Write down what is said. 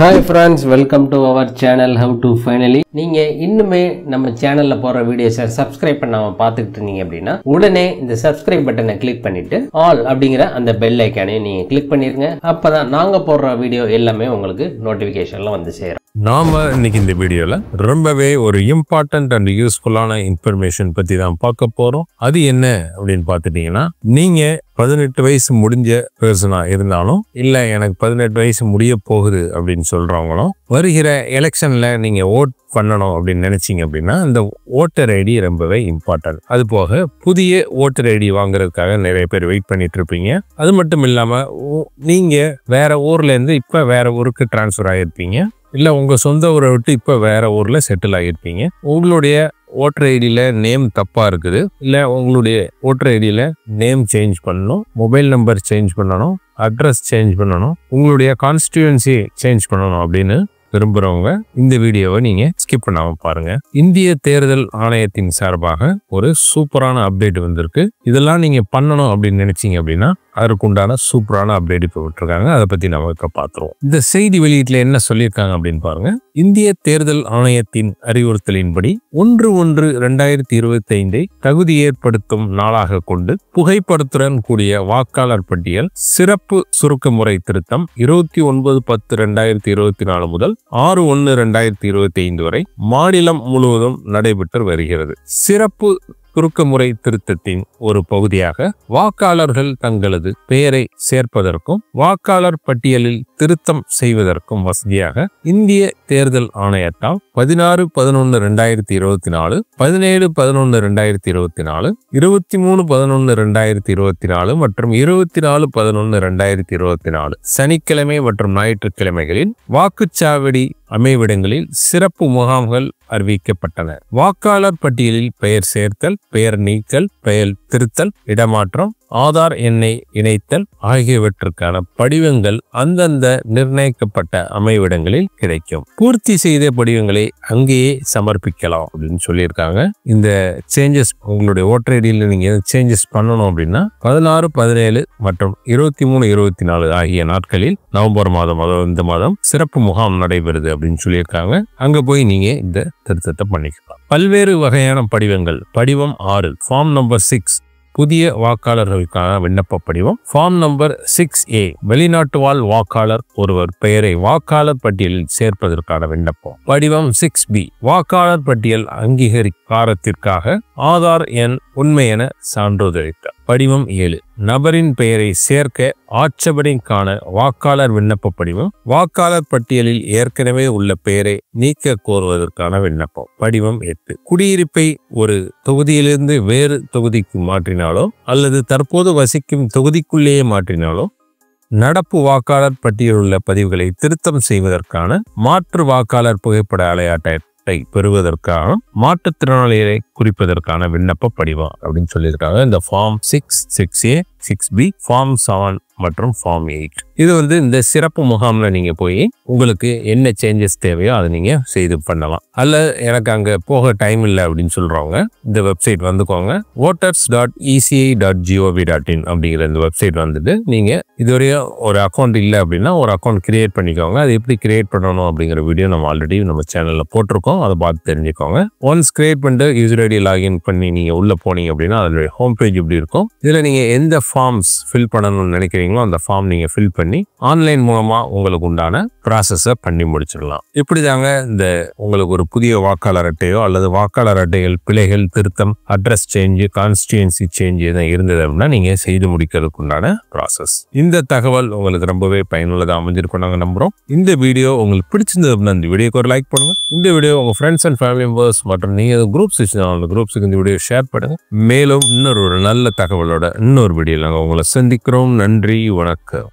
Hi friends welcome to our channel how to finally நீங்கள் இன்னுமே நம்ம சேனலில் போகிற வீடியோஸை சப்ஸ்கிரைப் பண்ணாமல் பார்த்துக்கிட்டு இருந்தீங்க அப்படின்னா உடனே இந்த சப்ஸ்கிரைப் பட்டனை கிளிக் பண்ணிவிட்டு ஆல் அப்படிங்கிற அந்த பெல் ஐக்கானையும் நீங்கள் கிளிக் பண்ணிடுங்க அப்போ தான் நாங்கள் போடுற வீடியோ எல்லாமே உங்களுக்கு நோட்டிஃபிகேஷனில் வந்து சேரும் நாம் இன்னைக்கு இந்த வீடியோவில் ரொம்பவே ஒரு இம்பார்ட்டண்ட் அண்ட் யூஸ்ஃபுல்லான இன்ஃபர்மேஷன் பற்றி தான் பார்க்க போகிறோம் அது என்ன அப்படின்னு பார்த்துட்டிங்கன்னா நீங்கள் பதினெட்டு வயசு முடிஞ்ச பர்சனாக இருந்தாலும் இல்லை எனக்கு பதினெட்டு வயசு முடிய போகுது அப்படின்னு சொல்கிறவங்களும் வருகிற எலெக்ஷனில் நீங்கள் ஓட் பண்ணணும் அப்படின்னு நினச்சிங்க அப்படின்னா இந்த ஓட்டர் ஐடி ரொம்பவே இம்பார்ட்டன்ட் அது போக புதிய ஓட்டர் ஐடி வாங்குறதுக்காக நிறைய பேர் வெயிட் பண்ணிட்டு இருப்பீங்க அது மட்டும் இல்லாமல் நீங்கள் வேற ஊர்லேருந்து இப்போ வேற ஊருக்கு டிரான்ஸ்ஃபர் ஆகிருப்பீங்க இல்லை உங்கள் சொந்த ஊரை விட்டு இப்போ வேறு ஊரில் செட்டில் ஆகியிருப்பீங்க உங்களுடைய ஓட்டர் ஐடியில் நேம் தப்பாக இருக்குது இல்லை உங்களுடைய ஓட்டர் ஐடியில் நேம் சேஞ்ச் பண்ணணும் மொபைல் நம்பர் சேஞ்ச் பண்ணணும் அட்ரஸ் சேஞ்ச் பண்ணணும் உங்களுடைய கான்ஸ்டியூன்சி சேஞ்ச் பண்ணணும் அப்படின்னு விரும்புகிறவங்க இந்த வீடியோவை நீங்கள் ஸ்கிப் பண்ணாமல் பாருங்கள் இந்திய தேர்தல் ஆணையத்தின் சார்பாக ஒரு சூப்பரான அப்டேட் வந்திருக்கு இதெல்லாம் நீங்கள் பண்ணணும் அப்படின்னு நினச்சிங்க அப்படின்னா அதற்குண்டான சூப்பரான அப்டேட் இப்போ விட்டுருக்காங்க அதை பற்றி நம்ம இப்போ பார்த்துருவோம் இந்த செய்தி வெளியீட்டில் என்ன சொல்லியிருக்காங்க அப்படின்னு பாருங்க இந்திய தேர்தல் ஆணையத்தின் அறிவுறுத்தலின்படி ஒன்று ஒன்று ரெண்டாயிரத்தி இருபத்தி ஐந்தை தகுதி ஏற்படுத்தும் நாளாக கொண்டு புகைப்படத்துடன் கூடிய வாக்காளர் பட்டியல் சிறப்பு சுருக்க முறை திருத்தம் இருபத்தி ஒன்பது பத்து ரெண்டாயிரத்தி இருபத்தி நாலு முதல் ஆறு ஒன்று ரெண்டாயிரத்தி இருபத்தி ஐந்து வரை மாநிலம் முழுவதும் நடைபெற்று வருகிறது சிறப்பு குறுக்குமுறை திருத்தத்தின் ஒரு பகுதியாக வாக்காளர்கள் தங்களது பெயரை சேர்ப்பதற்கும் வாக்காளர் பட்டியலில் திருத்தம் செய்வதற்கும் வசதியாக இந்திய தேர்தல் ஆணையத்தால் பதினாறு பதினொன்று ரெண்டாயிரத்தி இருபத்தி நாலு பதினேழு பதினொன்று ரெண்டாயிரத்தி இருபத்தி நாலு இருபத்தி மூணு பதினொன்று ரெண்டாயிரத்தி இருபத்தி நாலு மற்றும் இருபத்தி நாலு பதினொன்று ரெண்டாயிரத்தி இருபத்தி நாலு சனிக்கிழமை மற்றும் ஞாயிற்றுக்கிழமைகளில் வாக்குச்சாவடி அமைவிடங்களில் சிறப்பு முகாம்கள் அறிவிக்கப்பட்டன வாக்காளர் பட்டியலில் பெயர் சேர்த்தல் பெயர் நீக்கல் பெயர் திருத்தல் இடமாற்றம் ஆதார் எண்ணை இணைத்தல் ஆகியவற்றுக்கான படிவங்கள் அந்தந்த நிர்ணயிக்கப்பட்ட அமைவிடங்களில் கிடைக்கும் பூர்த்தி செய்த படிவங்களை அங்கேயே சமர்ப்பிக்கலாம் அப்படின்னு சொல்லியிருக்காங்க இந்த சேஞ்சஸ் உங்களுடைய ஓட்டர் ஐடியில் நீங்க சேஞ்சஸ் பண்ணணும் அப்படின்னா பதினாறு பதினேழு மற்றும் இருபத்தி மூணு இருபத்தி நாலு ஆகிய நாட்களில் நவம்பர் மாதம் அதாவது இந்த மாதம் சிறப்பு முகாம் நடைபெறுது அப்படின்னு சொல்லியிருக்காங்க அங்கே போய் நீங்கள் இந்த திருத்தத்தை பண்ணிக்கலாம் பல்வேறு வகையான படிவங்கள் படிவம் ஆறு ஃபார்ம் நம்பர் சிக்ஸ் புதிய வாக்காளர்களுக்கான விண்ணப்ப படிவம் ஃபார்ம் நம்பர் சிக்ஸ் ஏ வெளிநாட்டு வாழ் வாக்காளர் ஒருவர் பெயரை வாக்காளர் பட்டியலில் சேர்ப்பதற்கான விண்ணப்பம் படிவம் சிக்ஸ் பி வாக்காளர் பட்டியல் அங்கீகரிக்காரத்திற்காக ஆதார் எண் உண்மையென சான்றிதழித்தார் படிவம் ஏழு நபரின் பெயரை சேர்க்க ஆட்சேபனைக்கான வாக்காளர் விண்ணப்ப படிவம் வாக்காளர் பட்டியலில் ஏற்கனவே உள்ள பெயரை நீக்க கோருவதற்கான விண்ணப்பம் படிவம் எட்டு குடியிருப்பை ஒரு தொகுதியிலிருந்து வேறு தொகுதிக்கு மாற்றினாலோ அல்லது தற்போது வசிக்கும் தொகுதிக்குள்ளேயே மாற்றினாலோ நடப்பு வாக்காளர் பட்டியலில் உள்ள பதிவுகளை திருத்தம் செய்வதற்கான மாற்று வாக்காளர் புகைப்பட அலையாட்டத்தை பெறுவதற்கான மாற்றுத்திறனாளிகளை குறிப்பதற்கான விண்ணப்ப படிவம் அப்படின்னு சொல்லியிருக்காங்க இந்த form six six A 6b form. 7 மற்றும் ஃபார்ம் எயிட் இது வந்து இந்த சிறப்பு முகாமில் நீங்கள் போய் உங்களுக்கு என்ன சேஞ்சஸ் தேவையோ அதை நீங்கள் செய்து பண்ணலாம் அல்ல எனக்கு அங்கே போக டைம் இல்லை அப்படின்னு சொல்கிறவங்க இந்த வெப்சைட் வந்துக்கோங்க voters dot ECI dot GOV dot in அப்படிங்கிற இந்த வெப்சைட் வந்துட்டு நீங்கள் இதுவரையும் ஒரு அக்கௌண்ட் இல்லை அப்படின்னா ஒரு அக்கௌண்ட் கிரியேட் பண்ணிக்கோங்க அது எப்படி கிரியேட் பண்ணணும் அப்படிங்கிற வீடியோ நம்ம ஆல்ரெடி நம்ம சேனலில் போட்டிருக்கோம் அதை பார்த்து தெரிஞ்சுக்கோங்க ஒன்ஸ் கிரியேட் பண்ணிட்டு யூசர் ஐடி லாகின் பண்ணி நீங்கள் உள்ளே போனீங்க அப்படின்னா அதனுடைய ஹோம் பேஜ் இப்படி இருக்கும் இதில் நீங்கள் எந்த ஃபார்ம்ஸ் ஃபில் பண்ணணும்னு நினைக்கிறீங்க பண்ணுறீங்களோ அந்த ஃபார்ம் நீங்க ஃபில் பண்ணி ஆன்லைன் மூலமா உங்களுக்கு உண்டான ப்ராசஸை பண்ணி முடிச்சிடலாம் இப்படி தாங்க இந்த உங்களுக்கு ஒரு புதிய வாக்காளர் அட்டையோ அல்லது வாக்காளர் அட்டைகள் பிழைகள் திருத்தம் அட்ரஸ் சேஞ்சு கான்ஸ்டியூன்சி சேஞ்சு எதுவும் இருந்தது அப்படின்னா நீங்கள் செய்து முடிக்கிறதுக்கு உண்டான ப்ராசஸ் இந்த தகவல் உங்களுக்கு ரொம்பவே பயனுள்ளதாக அமைஞ்சிருக்கும் நாங்கள் நம்புகிறோம் இந்த வீடியோ உங்களுக்கு பிடிச்சிருந்தது அப்படின்னா இந்த வீடியோக்கு ஒரு லைக் பண்ணுங்கள் இந்த வீடியோ உங்கள் ஃப்ரெண்ட்ஸ் அண்ட் ஃபேமிலி மெம்பர்ஸ் மற்றும் நீங்கள் குரூப்ஸ் அந்த குரூப்ஸுக்கு இந்த வீடியோ ஷேர் பண்ணுங்கள் மேலும் இன்னொரு ஒரு நல்ல தகவலோட இன்னொரு வீடியோ நாங்கள் உங்களை சந்திக்கிறோம் நன்றி நன்றி வணக்கம்